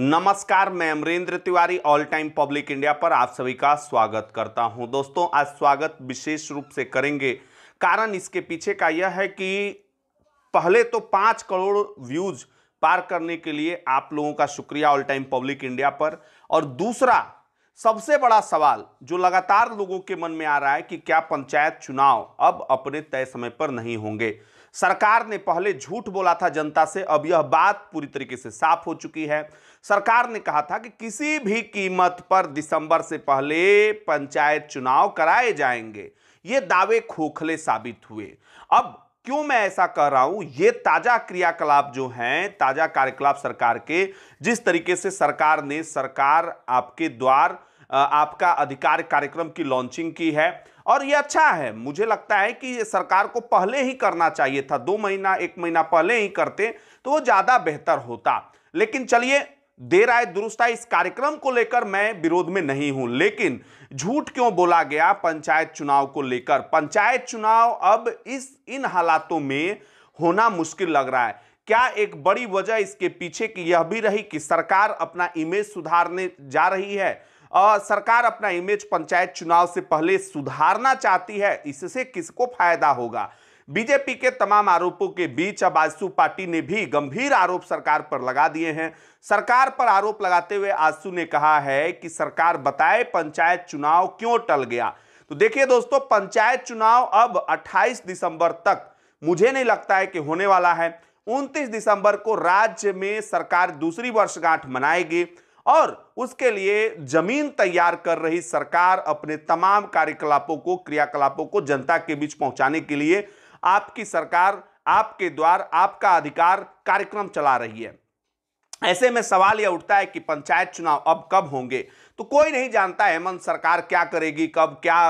नमस्कार मैं Amarendra Tiwari all time public India पर आप सभी का स्वागत करता हूं दोस्तों आज स्वागत विशेष रूप से करेंगे कारण इसके पीछे का यह है कि पहले तो पाँच करोड़ व्यूज पार करने के लिए आप लोगों का शुक्रिया ऑल टाइम पब्लिक इंडिया पर और दूसरा सबसे बड़ा सवाल जो लगातार लोगों के मन में आ रहा है कि क्या पंचायत चुनाव अब अपने तय समय पर नहीं होंगे सरकार ने पहले झूठ बोला था जनता से अब यह बात पूरी तरीके से साफ हो चुकी है सरकार ने कहा था कि किसी भी कीमत पर दिसंबर से पहले पंचायत चुनाव कराए जाएंगे ये दावे खोखले साबित हुए अब क्यों मैं ऐसा कह रहा हूं ये ताजा क्रियाकलाप जो हैं ताजा कार्यकलाप सरकार के जिस तरीके से सरकार ने सरकार आपके द्वार आपका अधिकार कार्यक्रम की लॉन्चिंग की है और ये अच्छा है मुझे लगता है कि सरकार को पहले ही करना चाहिए था दो महीना एक महीना पहले ही करते तो वो ज़्यादा बेहतर होता लेकिन चलिए देर आए दुरुस्त इस कार्यक्रम को लेकर मैं विरोध में नहीं हूं लेकिन झूठ क्यों बोला गया पंचायत चुनाव को लेकर पंचायत चुनाव अब इस इन हालातों में होना मुश्किल लग रहा है क्या एक बड़ी वजह इसके पीछे की यह भी रही कि सरकार अपना इमेज सुधारने जा रही है आ, सरकार अपना इमेज पंचायत चुनाव से पहले सुधारना चाहती है इससे किसको फायदा होगा बीजेपी के तमाम आरोपों के बीच अब आजसू पार्टी ने भी गंभीर आरोप सरकार पर लगा दिए हैं सरकार पर आरोप लगाते हुए आजसू ने कहा है कि सरकार बताए पंचायत चुनाव क्यों टल गया तो देखिए दोस्तों पंचायत चुनाव अब 28 दिसंबर तक मुझे नहीं लगता है कि होने वाला है 29 दिसंबर को राज्य में सरकार दूसरी वर्षगांठ मनाएगी और उसके लिए जमीन तैयार कर रही सरकार अपने तमाम कार्यकलापों को क्रियाकलापों को जनता के बीच पहुंचाने के लिए आपकी सरकार आपके द्वार आपका अधिकार कार्यक्रम चला रही है ऐसे में सवाल यह उठता है कि पंचायत चुनाव अब कब होंगे तो कोई नहीं जानता हेमंत सरकार क्या करेगी कब क्या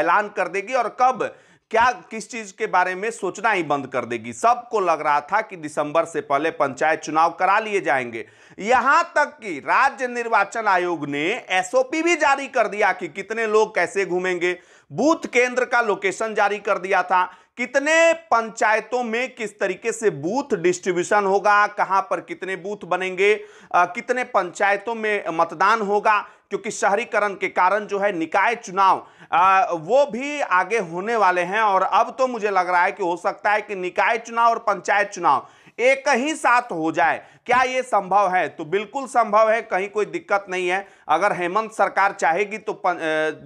ऐलान कर देगी और कब क्या किस चीज के बारे में सोचना ही बंद कर देगी सबको लग रहा था कि दिसंबर से पहले पंचायत चुनाव करा लिए जाएंगे यहां तक कि राज्य निर्वाचन आयोग ने एसओपी भी जारी कर दिया कि कितने लोग कैसे घूमेंगे बूथ केंद्र का लोकेशन जारी कर दिया था कितने पंचायतों में किस तरीके से बूथ डिस्ट्रीब्यूशन होगा कहां पर कितने बूथ बनेंगे आ, कितने पंचायतों में मतदान होगा क्योंकि शहरीकरण के कारण जो है निकाय चुनाव आ, वो भी आगे होने वाले हैं और अब तो मुझे लग रहा है कि हो सकता है कि निकाय चुनाव और पंचायत चुनाव एक ही साथ हो जाए क्या ये संभव है तो बिल्कुल संभव है कहीं कोई दिक्कत नहीं है अगर हेमंत सरकार चाहेगी तो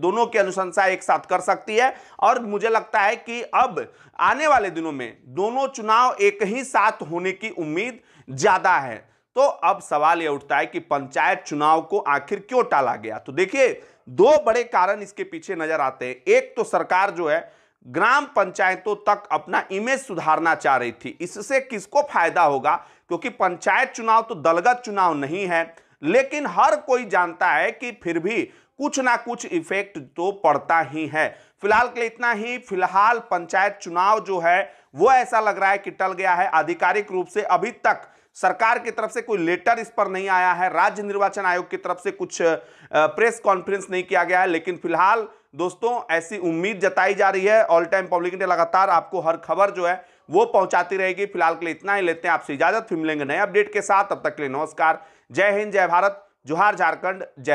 दोनों की अनुशंसा एक साथ कर सकती है और मुझे लगता है कि अब आने वाले दिनों में दोनों चुनाव एक ही साथ होने की उम्मीद ज़्यादा है तो अब सवाल यह उठता है कि पंचायत चुनाव को आखिर क्यों टाला गया तो देखिए दो बड़े कारण इसके पीछे नजर आते हैं एक तो सरकार जो है ग्राम पंचायतों तक अपना इमेज सुधारना चाह रही थी इससे किसको फायदा होगा क्योंकि पंचायत चुनाव तो दलगत चुनाव नहीं है लेकिन हर कोई जानता है कि फिर भी कुछ ना कुछ इफेक्ट तो पड़ता ही है फिलहाल के लिए इतना ही फिलहाल पंचायत चुनाव जो है वो ऐसा लग रहा है कि टल गया है आधिकारिक रूप से अभी तक सरकार की तरफ से कोई लेटर इस पर नहीं आया है राज्य निर्वाचन आयोग की तरफ से कुछ प्रेस कॉन्फ्रेंस नहीं किया गया है लेकिन फिलहाल दोस्तों ऐसी उम्मीद जताई जा रही है ऑल टाइम पब्लिक इंडिया लगातार आपको हर खबर जो है वो पहुंचाती रहेगी फिलहाल के लिए इतना ही लेते हैं आपसे इजाजत फिर मिलेंगे नए अपडेट के साथ तब तक के लिए नमस्कार जय हिंद जय भारत जोहार झारखंड जय